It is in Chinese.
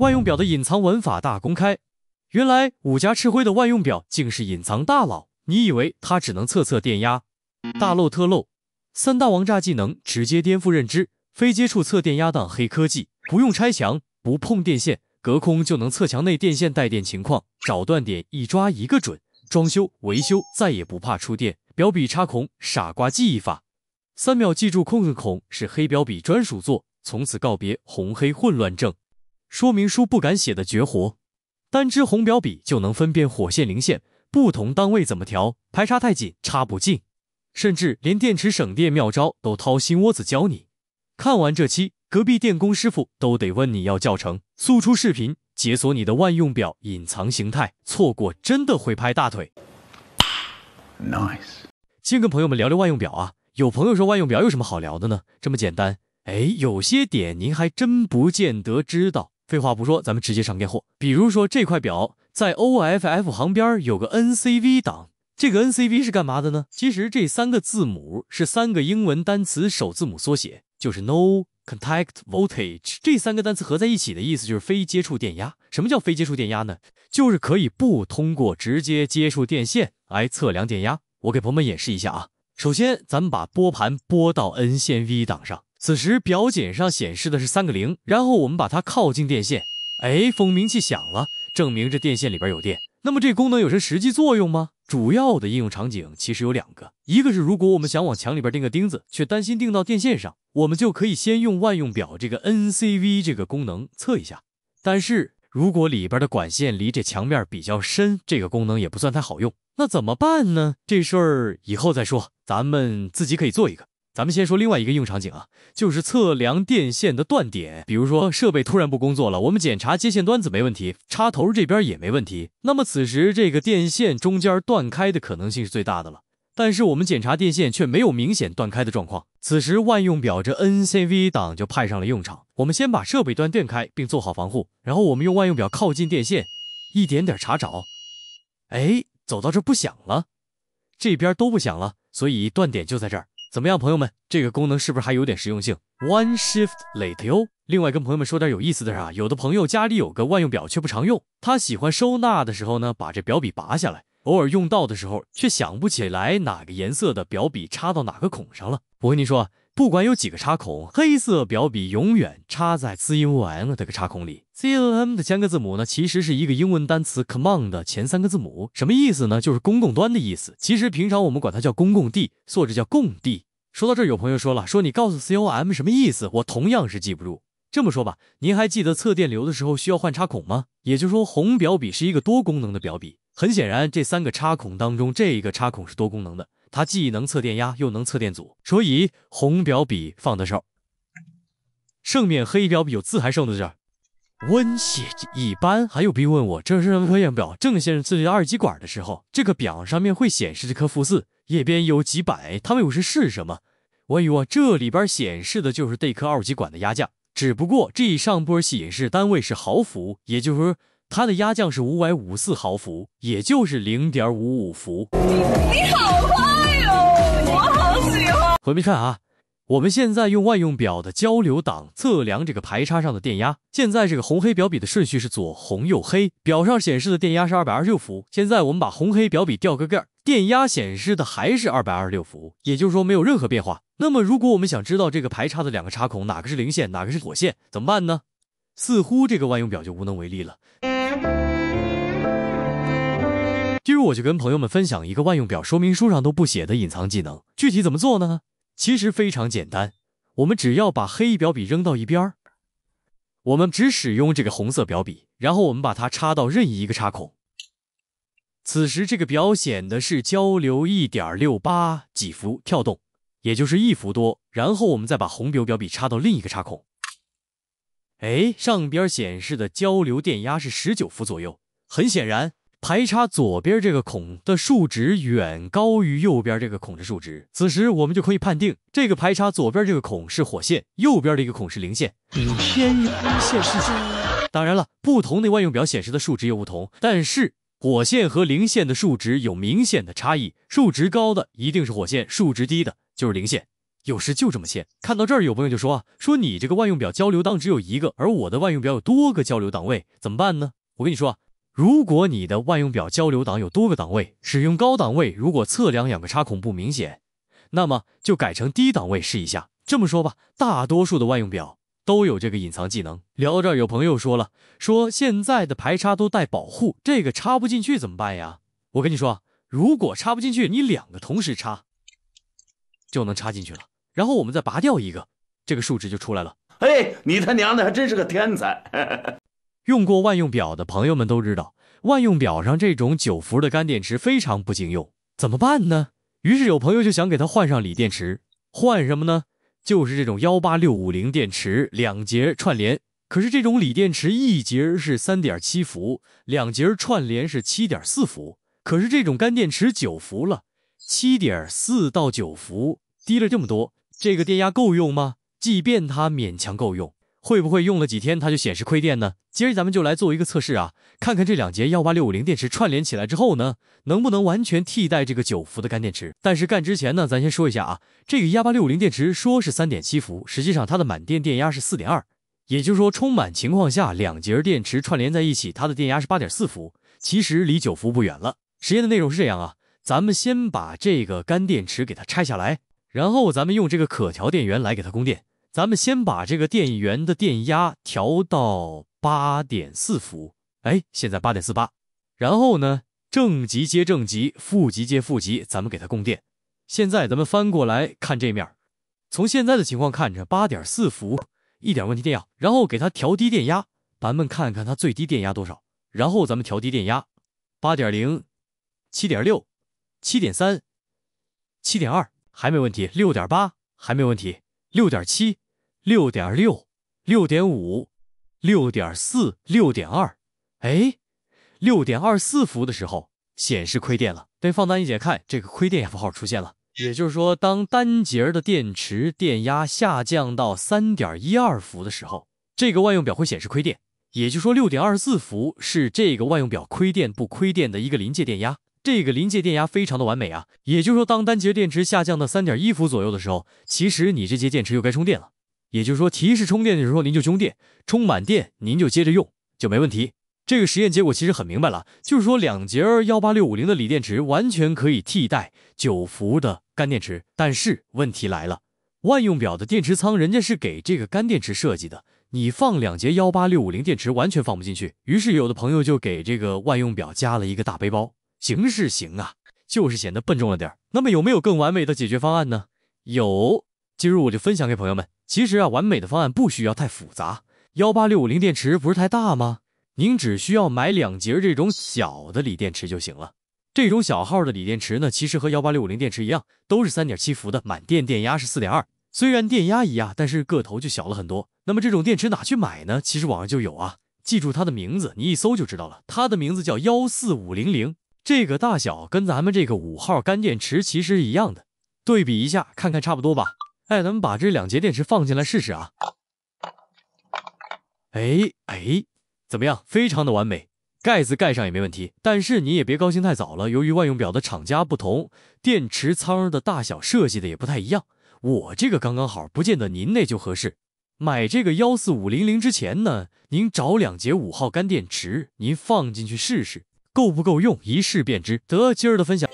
万用表的隐藏玩法大公开，原来五家吃灰的万用表竟是隐藏大佬。你以为它只能测测电压？大漏特漏三大王炸技能直接颠覆认知。非接触测电压档黑科技，不用拆墙，不碰电线，隔空就能测墙内电线带电情况，找断点一抓一个准。装修维修再也不怕触电。表笔插孔傻瓜记忆法，三秒记住控制孔是黑表笔专属座，从此告别红黑混乱症。说明书不敢写的绝活，单支红表笔就能分辨火线零线，不同单位怎么调？排插太紧插不进，甚至连电池省电妙招都掏心窝子教你。看完这期，隔壁电工师傅都得问你要教程。速出视频，解锁你的万用表隐藏形态，错过真的会拍大腿。Nice，先跟朋友们聊聊万用表啊，有朋友说万用表有什么好聊的呢？这么简单，哎，有些点您还真不见得知道。废话不说，咱们直接上干货。比如说这块表在 O F F 行边有个 N C V 档，这个 N C V 是干嘛的呢？其实这三个字母是三个英文单词首字母缩写，就是 No Contact Voltage。这三个单词合在一起的意思就是非接触电压。什么叫非接触电压呢？就是可以不通过直接接触电线来测量电压。我给朋友们演示一下啊。首先咱们把拨盘拨到 N 线 V 档上。此时表检上显示的是三个零，然后我们把它靠近电线，哎，蜂鸣器响了，证明这电线里边有电。那么这功能有什么实际作用吗？主要的应用场景其实有两个，一个是如果我们想往墙里边钉个钉子，却担心钉到电线上，我们就可以先用万用表这个 N C V 这个功能测一下。但是如果里边的管线离这墙面比较深，这个功能也不算太好用。那怎么办呢？这事儿以后再说，咱们自己可以做一个。咱们先说另外一个用场景啊，就是测量电线的断点。比如说设备突然不工作了，我们检查接线端子没问题，插头这边也没问题，那么此时这个电线中间断开的可能性是最大的了。但是我们检查电线却没有明显断开的状况，此时万用表这 N C V 档就派上了用场。我们先把设备断电开，并做好防护，然后我们用万用表靠近电线，一点点查找。哎，走到这不响了，这边都不响了，所以断点就在这儿。怎么样，朋友们，这个功能是不是还有点实用性？One shift late 哟。另外，跟朋友们说点有意思的啊，有的朋友家里有个万用表，却不常用。他喜欢收纳的时候呢，把这表笔拔下来。偶尔用到的时候，却想不起来哪个颜色的表笔插到哪个孔上了。我跟你说。不管有几个插孔，黑色表笔永远插在 C O M 的个插孔里。C O M 的前个字母呢，其实是一个英文单词 command 的前三个字母，什么意思呢？就是公共端的意思。其实平常我们管它叫公共地，或者叫共地。说到这，有朋友说了，说你告诉 C O M 什么意思，我同样是记不住。这么说吧，您还记得测电流的时候需要换插孔吗？也就是说，红表笔是一个多功能的表笔。很显然，这三个插孔当中，这一个插孔是多功能的。它既能测电压又能测电阻，所以红表笔放得手，上面黑表笔有字还剩在这儿。温习一般还有必问我这是什么科表？郑先生测二极管的时候，这个表上面会显示这颗负四，页边有几百，他问我是是什么？我以为这里边显示的就是这颗二极管的压降，只不过这上波显示单位是毫伏，也就是说它的压降是五百五四毫伏，也就是零点五五伏。你好。回来看啊，我们现在用万用表的交流档测量这个排插上的电压。现在这个红黑表笔的顺序是左红右黑，表上显示的电压是二百二十六伏。现在我们把红黑表笔调个个儿，电压显示的还是二百二十六伏，也就是说没有任何变化。那么如果我们想知道这个排插的两个插孔哪个是零线，哪个是火线，怎么办呢？似乎这个万用表就无能为力了。今儿我就跟朋友们分享一个万用表说明书上都不写的隐藏技能，具体怎么做呢？其实非常简单，我们只要把黑表笔扔到一边儿，我们只使用这个红色表笔，然后我们把它插到任意一个插孔。此时这个表显的是交流一点六八几伏跳动，也就是一伏多。然后我们再把红表表笔插到另一个插孔，哎，上边显示的交流电压是十九伏左右。很显然。排插左边这个孔的数值远高于右边这个孔的数值，此时我们就可以判定这个排插左边这个孔是火线，右边的一个孔是零线。天呀！当然了，不同的万用表显示的数值又不同，但是火线和零线的数值有明显的差异，数值高的一定是火线，数值低的就是零线。有时就这么线。看到这儿，有朋友就说啊，说你这个万用表交流档只有一个，而我的万用表有多个交流档位，怎么办呢？我跟你说。如果你的万用表交流档有多个档位，使用高档位，如果测量两个插孔不明显，那么就改成低档位试一下。这么说吧，大多数的万用表都有这个隐藏技能。聊这有朋友说了，说现在的排插都带保护，这个插不进去怎么办呀？我跟你说，如果插不进去，你两个同时插就能插进去了，然后我们再拔掉一个，这个数值就出来了。哎，你他娘的还真是个天才！用过万用表的朋友们都知道，万用表上这种九伏的干电池非常不经用，怎么办呢？于是有朋友就想给它换上锂电池，换什么呢？就是这种幺八六五零电池两节串联。可是这种锂电池一节是三点七伏，两节串联是七点四伏。可是这种干电池九伏了，七点四到九伏低了这么多，这个电压够用吗？即便它勉强够用。会不会用了几天它就显示亏电呢？今儿咱们就来做一个测试啊，看看这两节幺八六五零电池串联起来之后呢，能不能完全替代这个九伏的干电池？但是干之前呢，咱先说一下啊，这个幺八六五零电池说是三点七伏，实际上它的满电电压是四点二，也就是说充满情况下，两节电池串联在一起，它的电压是八点四伏，其实离九伏不远了。实验的内容是这样啊，咱们先把这个干电池给它拆下来，然后咱们用这个可调电源来给它供电。咱们先把这个电源的电压调到八点四伏，哎，现在八点四八。然后呢，正极接正极，负极接负极，咱们给它供电。现在咱们翻过来看这面，从现在的情况看着八点四伏，一点问题电压。然后给它调低电压，咱们看看它最低电压多少。然后咱们调低电压，八点零，七点六，七点三，七点二，还没问题，六点八，还没问题。六点七，六点六，六点五，六点四，六点二。哎，六点二四伏的时候显示亏电了。对，放大一点看，这个亏电符号出现了。也就是说，当单节的电池电压下降到三点一二伏的时候，这个万用表会显示亏电。也就是说，六点二四伏是这个万用表亏电不亏电的一个临界电压。这个临界电压非常的完美啊，也就是说，当单节电池下降到三点一伏左右的时候，其实你这节电池又该充电了。也就是说，提示充电的时候您就充电，充满电您就接着用就没问题。这个实验结果其实很明白了，就是说两节幺八六五零的锂电池完全可以替代九伏的干电池。但是问题来了，万用表的电池仓人家是给这个干电池设计的，你放两节幺八六五零电池完全放不进去。于是有的朋友就给这个万用表加了一个大背包。行是行啊，就是显得笨重了点。那么有没有更完美的解决方案呢？有，今日我就分享给朋友们。其实啊，完美的方案不需要太复杂。幺八六五零电池不是太大吗？您只需要买两节这种小的锂电池就行了。这种小号的锂电池呢，其实和幺八六五零电池一样，都是三点七伏的，满电电压是四点二。虽然电压一样，但是个头就小了很多。那么这种电池哪去买呢？其实网上就有啊。记住它的名字，你一搜就知道了。它的名字叫幺四五零零。这个大小跟咱们这个五号干电池其实一样的，对比一下看看差不多吧。哎，咱们把这两节电池放进来试试啊。哎哎，怎么样？非常的完美，盖子盖上也没问题。但是你也别高兴太早了，由于万用表的厂家不同，电池仓的大小设计的也不太一样。我这个刚刚好，不见得您那就合适。买这个幺四五零零之前呢，您找两节五号干电池，您放进去试试。够不够用，一试便知。得今儿的分享。